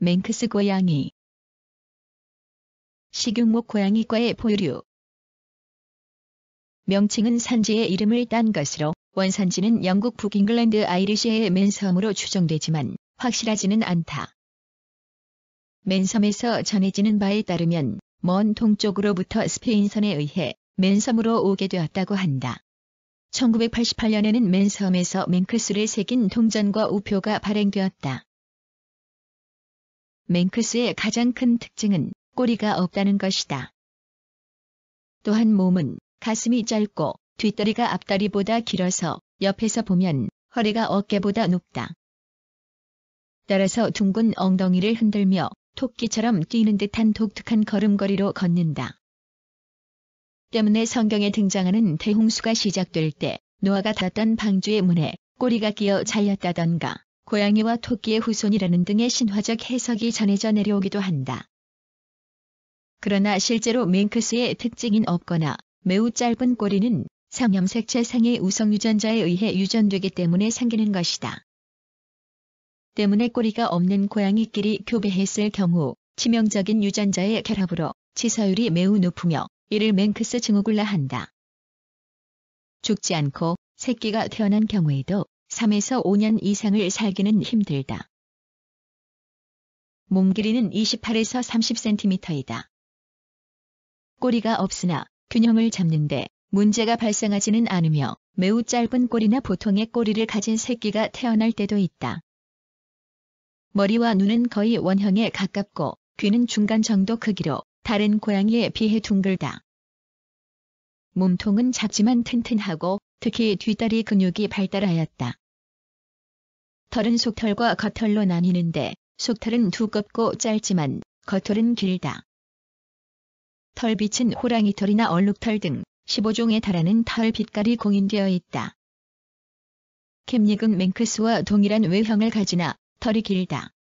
맹크스 고양이 식용목 고양이과의 포유류 명칭은 산지의 이름을 딴 것으로 원산지는 영국 북잉글랜드 아이리시의 아 맨섬으로 추정되지만 확실하지는 않다. 맨섬에서 전해지는 바에 따르면 먼 동쪽으로부터 스페인선에 의해 맨섬으로 오게 되었다고 한다. 1988년에는 맨섬에서 맹크스를 새긴 통전과 우표가 발행되었다. 맹크스의 가장 큰 특징은 꼬리가 없다는 것이다. 또한 몸은 가슴이 짧고 뒷다리가 앞다리보다 길어서 옆에서 보면 허리가 어깨보다 높다. 따라서 둥근 엉덩이를 흔들며 토끼처럼 뛰는 듯한 독특한 걸음걸이로 걷는다. 때문에 성경에 등장하는 대홍수가 시작될 때 노아가 닫았던 방주의 문에 꼬리가 끼어 잘렸다던가 고양이와 토끼의 후손이라는 등의 신화적 해석이 전해져 내려오기도 한다. 그러나 실제로 맹크스의 특징인 없거나 매우 짧은 꼬리는 상염색체상의 우성 유전자에 의해 유전되기 때문에 생기는 것이다. 때문에 꼬리가 없는 고양이끼리 교배했을 경우 치명적인 유전자의 결합으로 치사율이 매우 높으며 이를 맹크스 증후군라 한다. 죽지 않고 새끼가 태어난 경우에도 3에서 5년 이상을 살기는 힘들다. 몸 길이는 28에서 30cm이다. 꼬리가 없으나 균형을 잡는데 문제가 발생하지는 않으며 매우 짧은 꼬리나 보통의 꼬리를 가진 새끼가 태어날 때도 있다. 머리와 눈은 거의 원형에 가깝고 귀는 중간 정도 크기로 다른 고양이에 비해 둥글다. 몸통은 작지만 튼튼하고 특히 뒷다리 근육이 발달하였다. 털은 속털과 겉털로 나뉘는데 속털은 두껍고 짧지만 겉털은 길다. 털빛은 호랑이털이나 얼룩털 등 15종에 달하는 털 빛깔이 공인되어 있다. 캠닉은 맹크스와 동일한 외형을 가지나 털이 길다.